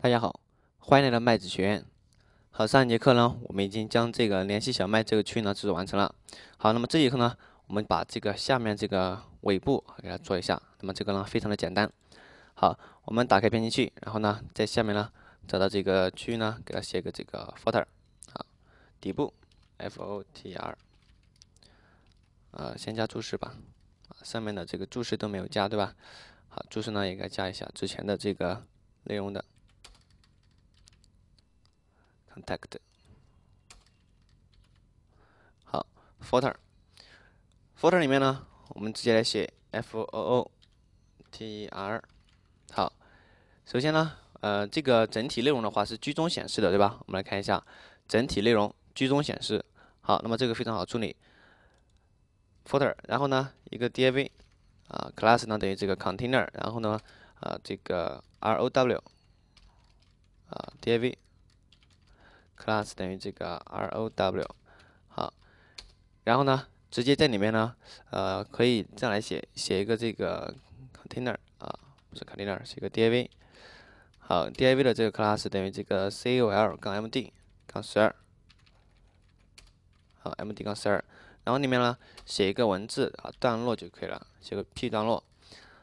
大家好，欢迎来到麦子学院。好，上一节课呢，我们已经将这个联系小麦这个区域呢制作完成了。好，那么这节课呢，我们把这个下面这个尾部给它做一下。那么这个呢，非常的简单。好，我们打开编辑器，然后呢，在下面呢找到这个区域呢，给它写个这个 footer。好，底部 f o t r。呃，先加注释吧。上面的这个注释都没有加，对吧？好，注释呢也该加一下之前的这个内容的。contact，好，footer，footer 里面呢，我们直接来写 f o o t e r，好，首先呢，呃，这个整体内容的话是居中显示的，对吧？我们来看一下，整体内容居中显示，好，那么这个非常好处理，footer，然后呢，一个 div，啊，class 呢等于这个 container，然后呢，啊，这个 r o w，啊，div。class 等于这个 row，好，然后呢，直接在里面呢，呃，可以再来写写一个这个 container 啊，不是 container，是一个 div，好，div 的这个 class 等于这个 col 杠 md 杠十二，好，md 杠十二，然后里面呢写一个文字啊段落就可以了，写个 p 段落，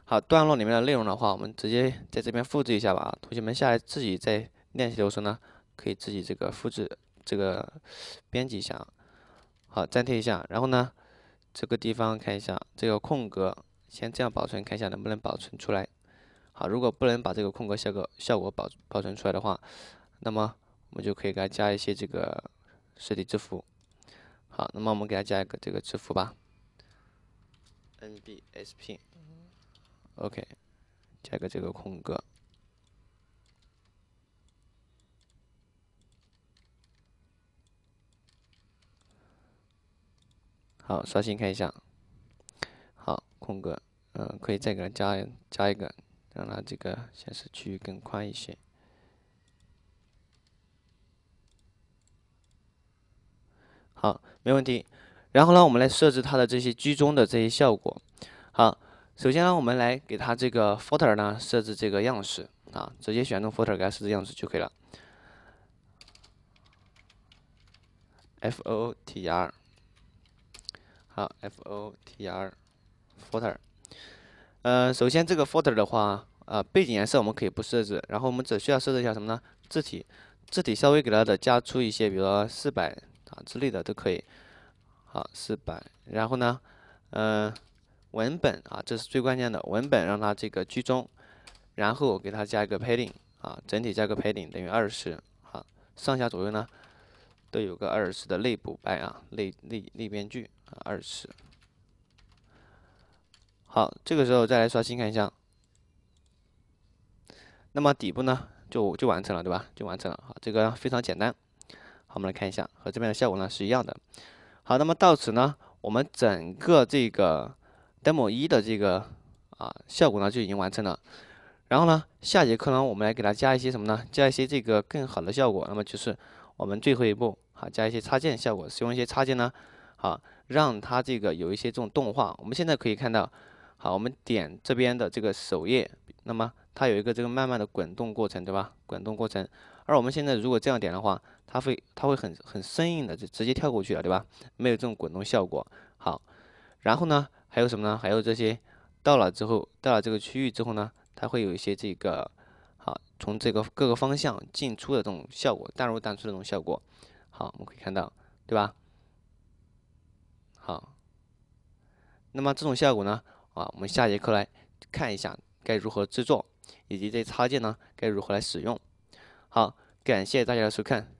好，段落里面的内容的话，我们直接在这边复制一下吧，同学们下来自己在练习的时候呢。可以自己这个复制这个编辑一下，好粘贴一下，然后呢，这个地方看一下这个空格，先这样保存看一下能不能保存出来。好，如果不能把这个空格效果效果保保存出来的话，那么我们就可以给它加一些这个实体字符。好，那么我们给它加一个这个字符吧，n b s p，OK，加一个这个空格。好，刷新看一下。好，空格，嗯，可以再给它加加一个，让它这个显示区域更宽一些。好，没问题。然后呢，我们来设置它的这些居中的这些效果。好，首先呢，我们来给它这个 footer 呢设置这个样式啊，直接选中 footer 给它设置样式就可以了。f o t r 好，f o t r，footer，嗯，首先这个 footer 的话，啊，背景颜色我们可以不设置，然后我们只需要设置一下什么呢？字体，字体稍微给它的加粗一些，比如说四百啊之类的都可以。好，四百，然后呢，嗯，文本啊，这是最关键的，文本让它这个居中，然后给它加一个 padding，啊，整体加个 padding 等于二十，好，上下左右呢？都有个二次的内部白啊，内内内边距啊，二次。好，这个时候再来刷新看一下。那么底部呢，就就完成了，对吧？就完成了好，这个非常简单。好，我们来看一下，和这边的效果呢是一样的。好，那么到此呢，我们整个这个 demo 一的这个啊效果呢就已经完成了。然后呢，下节课呢，我们来给它加一些什么呢？加一些这个更好的效果，那么就是。我们最后一步，好加一些插件效果，使用一些插件呢，好让它这个有一些这种动画。我们现在可以看到，好我们点这边的这个首页，那么它有一个这个慢慢的滚动过程，对吧？滚动过程。而我们现在如果这样点的话，它会它会很很生硬的就直接跳过去了，对吧？没有这种滚动效果。好，然后呢，还有什么呢？还有这些到了之后，到了这个区域之后呢，它会有一些这个。好，从这个各个方向进出的这种效果，淡入淡出的这种效果，好，我们可以看到，对吧？好，那么这种效果呢，啊，我们下节课来看一下该如何制作，以及这插件呢该如何来使用。好，感谢大家的收看。